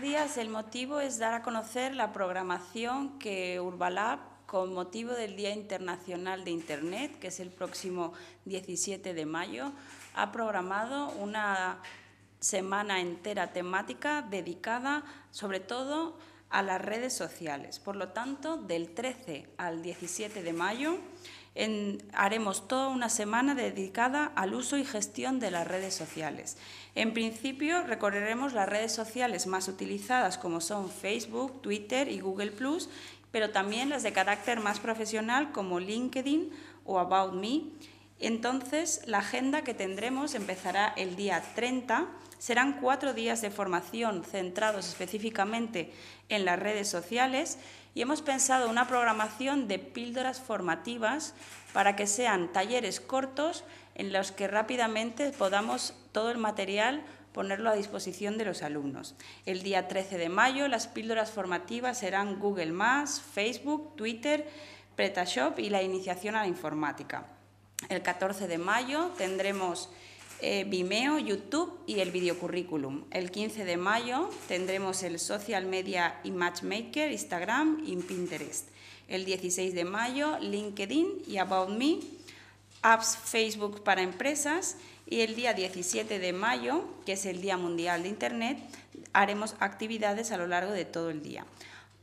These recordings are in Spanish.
días el motivo es dar a conocer la programación que Urbalab con motivo del Día Internacional de Internet, que es el próximo 17 de mayo, ha programado una semana entera temática dedicada sobre todo a las redes sociales. Por lo tanto, del 13 al 17 de mayo haremos toda una semana dedicada al uso y gestión de las redes sociales. En principio, recorreremos las redes sociales más utilizadas como son Facebook, Twitter y Google ⁇ pero también las de carácter más profesional como LinkedIn o About Me. Entonces, la agenda que tendremos empezará el día 30. Serán cuatro días de formación centrados específicamente en las redes sociales y hemos pensado una programación de píldoras formativas para que sean talleres cortos en los que rápidamente podamos todo el material ponerlo a disposición de los alumnos. El día 13 de mayo las píldoras formativas serán Google ⁇ Facebook, Twitter, PretaShop y la iniciación a la informática. El 14 de mayo tendremos eh, Vimeo, YouTube y el videocurrículum. El 15 de mayo tendremos el Social Media y Matchmaker, Instagram y Pinterest. El 16 de mayo LinkedIn y About Me, apps Facebook para empresas. Y el día 17 de mayo, que es el Día Mundial de Internet, haremos actividades a lo largo de todo el día.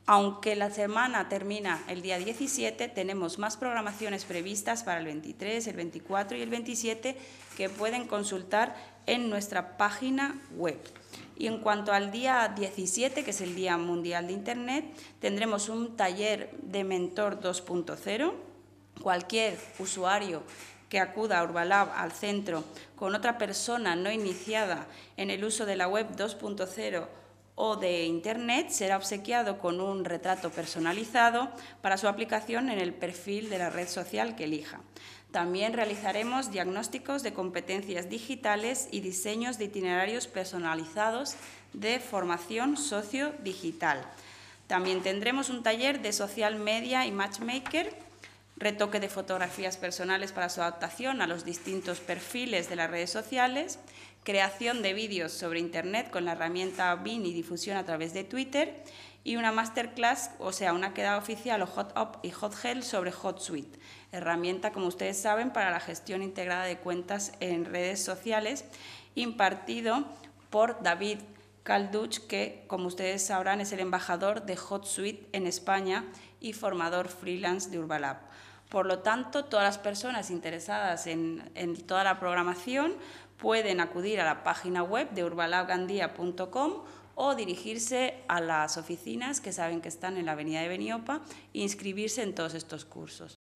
Aunque la semana termina el día 17, tenemos más programaciones previstas para el 23, el 24 y el 27 que pueden consultar en nuestra página web. Y en cuanto al día 17, que es el Día Mundial de Internet, tendremos un taller de Mentor 2.0. Cualquier usuario que acuda a Urbalab al centro con otra persona no iniciada en el uso de la web 2.0 o de Internet será obsequiado con un retrato personalizado para su aplicación en el perfil de la red social que elija. También realizaremos diagnósticos de competencias digitales y diseños de itinerarios personalizados de formación socio-digital. También tendremos un taller de social media y matchmaker retoque de fotografías personales para su adaptación a los distintos perfiles de las redes sociales, creación de vídeos sobre Internet con la herramienta BIN y difusión a través de Twitter y una masterclass, o sea, una queda oficial o Hot Up y Hot hell sobre HotSuite, herramienta, como ustedes saben, para la gestión integrada de cuentas en redes sociales, impartido por David Carl que, como ustedes sabrán, es el embajador de Hot Suite en España y formador freelance de Urbalab. Por lo tanto, todas las personas interesadas en, toda la programación pueden acudir a la página web de urbalabgandía.com o dirigirse a las oficinas que saben que están en la Avenida de Beniopa e inscribirse en todos estos cursos.